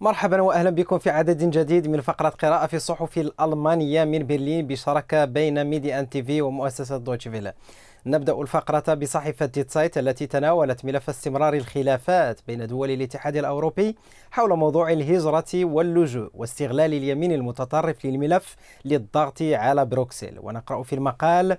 مرحبا واهلا بكم في عدد جديد من فقره قراءه في الصحف الالمانيه من برلين بشراكه بين ميدي ان تي في ومؤسسه دوتشفيلا نبدا الفقره بصحيفه ديتسايت التي تناولت ملف استمرار الخلافات بين دول الاتحاد الاوروبي حول موضوع الهجره واللجوء واستغلال اليمين المتطرف للملف للضغط على بروكسل ونقرا في المقال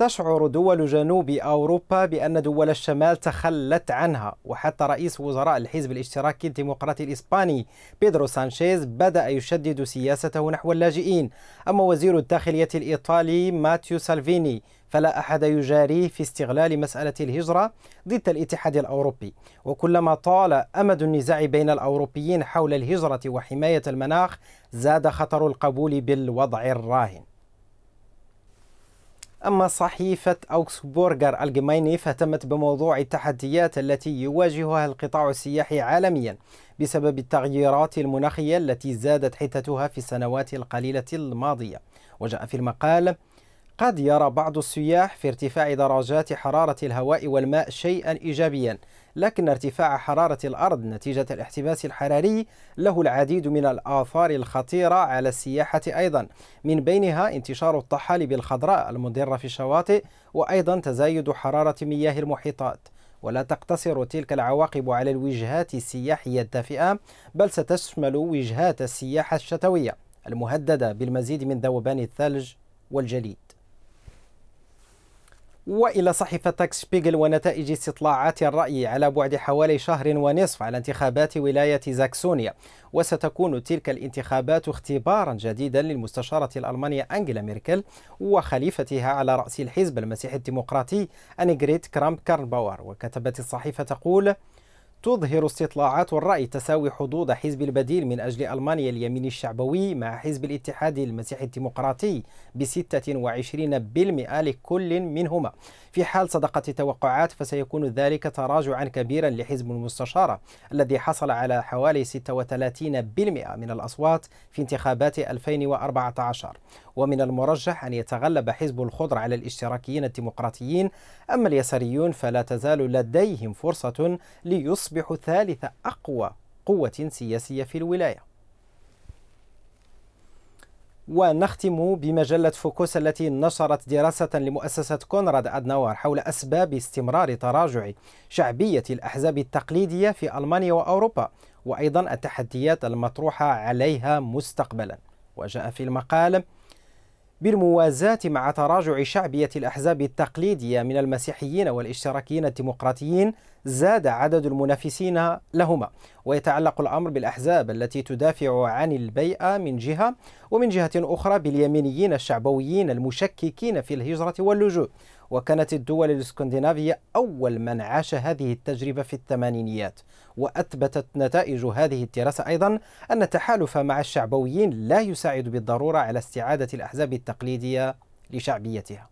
تشعر دول جنوب أوروبا بأن دول الشمال تخلت عنها وحتى رئيس وزراء الحزب الاشتراكي الديمقراطي الإسباني بيدرو سانشيز بدأ يشدد سياسته نحو اللاجئين أما وزير الداخلية الإيطالي ماتيو سالفيني فلا أحد يجاريه في استغلال مسألة الهجرة ضد الاتحاد الأوروبي وكلما طال أمد النزاع بين الأوروبيين حول الهجرة وحماية المناخ زاد خطر القبول بالوضع الراهن أما صحيفة أوكسبورغر الجميني فاهتمت بموضوع التحديات التي يواجهها القطاع السياحي عالميا بسبب التغييرات المناخية التي زادت حتتها في السنوات القليلة الماضية وجاء في المقال قد يرى بعض السياح في ارتفاع درجات حرارة الهواء والماء شيئا إيجابيا لكن ارتفاع حرارة الأرض نتيجة الاحتباس الحراري له العديد من الآثار الخطيرة على السياحة أيضا من بينها انتشار الطحالب الخضراء المضرة في الشواطئ وأيضا تزايد حرارة مياه المحيطات ولا تقتصر تلك العواقب على الوجهات السياحية الدافئة بل ستشمل وجهات السياحة الشتوية المهددة بالمزيد من ذوبان الثلج والجليد وإلى صحيفة تاكس شبيغل ونتائج استطلاعات الرأي على بعد حوالي شهر ونصف على انتخابات ولاية زاكسونيا وستكون تلك الانتخابات اختبارا جديدا للمستشارة الألمانية أنجلا ميركل وخليفتها على رأس الحزب المسيحي الديمقراطي أنيغريت كرامب كارنباور وكتبت الصحيفة تقول تظهر استطلاعات الرأي تساوي حظوظ حزب البديل من أجل ألمانيا اليمين الشعبوي مع حزب الاتحاد المسيحي الديمقراطي ب 26% لكل منهما في حال صدقت التوقعات فسيكون ذلك تراجعا كبيرا لحزب المستشارة الذي حصل على حوالي 36% من الأصوات في انتخابات 2014 ومن المرجح أن يتغلب حزب الخضر على الاشتراكيين الديمقراطيين أما اليساريون فلا تزال لديهم فرصة ليصبح تصبح ثالث أقوى قوة سياسية في الولاية ونختم بمجلة فوكوس التي نشرت دراسة لمؤسسة كونراد أدناور حول أسباب استمرار تراجع شعبية الأحزاب التقليدية في ألمانيا وأوروبا وأيضا التحديات المطروحة عليها مستقبلا وجاء في المقال بالموازاة مع تراجع شعبية الأحزاب التقليدية من المسيحيين والاشتراكيين الديمقراطيين زاد عدد المنافسين لهما ويتعلق الأمر بالأحزاب التي تدافع عن البيئة من جهة ومن جهة أخرى باليمينيين الشعبويين المشككين في الهجرة واللجوء وكانت الدول الاسكندنافية أول من عاش هذه التجربة في الثمانينيات وأثبتت نتائج هذه الدراسة أيضا أن التحالف مع الشعبويين لا يساعد بالضرورة على استعادة الأحزاب التقليدية لشعبيتها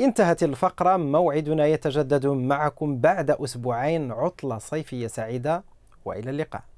انتهت الفقرة موعدنا يتجدد معكم بعد أسبوعين عطلة صيفية سعيدة وإلى اللقاء